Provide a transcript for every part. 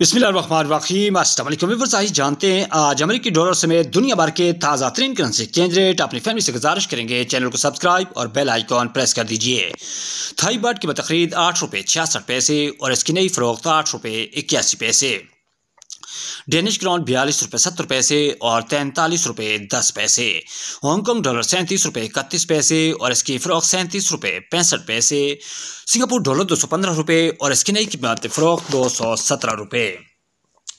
बिस्मिल्लाम असल जानते हैं आज अमेरिकी डॉलर समेत दुनिया भर के ताज़ा तरीन करेंसी केंद्र रेट अपनी फैमिली से गुजारिश करेंगे चैनल को सब्सक्राइब और बेल आइकॉन प्रेस कर दीजिए थाई बर्ड की बतखरीद आठ रुपये छियासठ पैसे और इसकी नई फरोख्त आठ रुपये इक्यासी पैसे डेनिश क्राउन बयालीस रुपये सत्तर पैसे और तैंतालीस रुपये दस पैसे हांगकॉन्ग डॉलर सैंतीस रुपये इकतीस पैसे और इसकी फ़्रॉक सैंतीस रुपये पैंसठ पैसे सिंगापुर डॉलर दो सौ पंद्रह रुपये और इसकी नई कीमत फ़्रॉक दो सौ सत्रह रुपये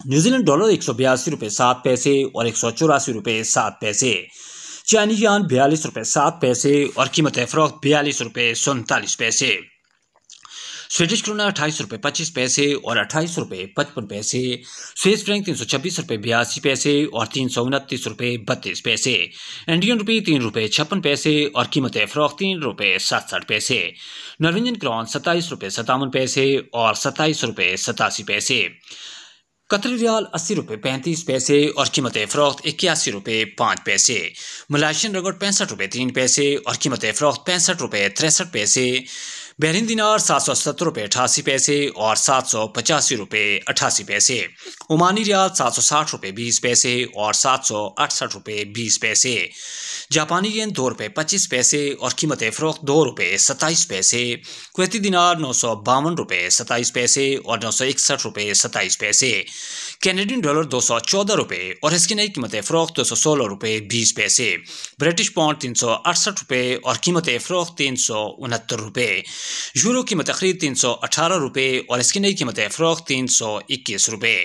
न्यूजीलैंड डॉलर एक सौ बयासी रुपये सात पैसे और एक सौ चौरासी रुपये सात पैसे चाइनीज यान बयालीस रुपये सात पैसे और कीमत फ़्रॉक बयालीस रुपये सैंतालीस पैसे स्वीडिश क्रोना अट्ठाईस रुपये पच्चीस पैसे और अट्ठाईस रुपये पचपन पैसे स्विस फ्रैंक तीन सौ छब्बीस रुपये बयासी पैसे और तीन सौ उनतीस रुपये बत्तीस पैसे इंडियन रुपये तीन रुपये छप्पन पैसे और कीमत फ्रॉक तीन रुपये सड़सठ पैसे नॉर्वेजियन क्रॉन सत्ताईस रुपये सत्तावन पैसे और सत्ताईस रुपये सतासी पैसे कतरियाल रियाल अस्सी रुपये पैंतीस पैसे और कीमत फ़रोख्त इक्यासी रुपये पाँच पैसे मलाशियन रगड़ पैंसठ रुपये तीन पैसे और कीमत फ़रोख्त पैंसठ रुपये तिरसठ पैसे बहरीन दिनार सात सौ सत्तर रुपये अठासी पैसे और सात सौ पचासी रुपये अठासी पैसे ओमानी रियाल सात सौ साठ रुपये बीस पैसे और सात सौ अड़सठ रुपये बीस पैसे जापानी येन दो रुपये पच्चीस पैसे और कीमत फ़रोख्त दो रुपये सत्ताईस पैसे कुवैती दिनार नौ सौ बावन रुपये सत्ताईस पैसे और नौ सौ इकसठ रुपये सत्ताईस पैसे कैनेडियन डॉलर दो सौ चौदह रुपये और इसकी नई कीमत फ़रोख्त दो सौ सोलह रुपये बीस पैसे ब्रिटिश पाउंड तीन सौ अड़सठ रुपये और कीमत फ़रोख्त तीन सौ उनहत्तर रुपये यूरो की तकरीब तीन सौ अठारह रुपये और इसकी नई कीमत फ़रोख्त तीन सौ इक्कीस रुपये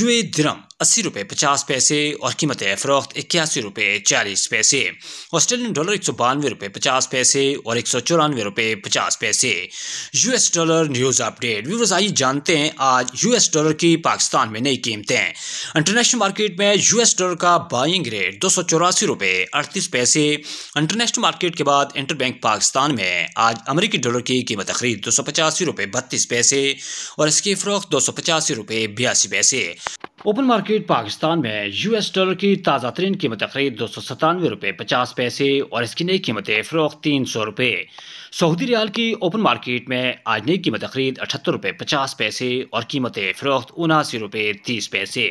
यू दिरम अस्सी रुपये पचास पैसे और कीमत फ़रोख्त इक्यासी रुपये चालीस पैसे ऑस्ट्रेलियन डॉलर एक सौ बानवे रुपये पचास पैसे और एक सौ चौरानवे रुपये पचास पैसे US dollar news update viewers आइए जानते हैं आज यू एस डॉलर की पाकिस्तान में नई कीमतें इंटरनेशनल मार्केट में यूएस डॉलर का बाइंग रेट दो सौ चौरासी रुपये अड़तीस पैसे इंटरनेशनल मार्केट के बाद इंटर बैंक पाकिस्तान में आज अमरीकी डॉलर की कीमत खरीद दो सौ पचासी रुपये बत्तीस पैसे और इसकी फ़रोख्त दो सौ पचासी रुपये बयासी पैसे ओपन मार्केट पाकिस्तान में यूएस डॉलर की ताज़ा तरीन कीमत खरीद दो सौ सतानवे रुपये पचास पैसे और इसकी नई कीमतें फ़रोख तीन सौ रुपये सऊदी रियाल की ओपन मार्केट में आज नई कीमत खरीद अठहत्तर रुपये पचास पैसे और कीमतें फ़रोख्त उनासी रुपये तीस पैसे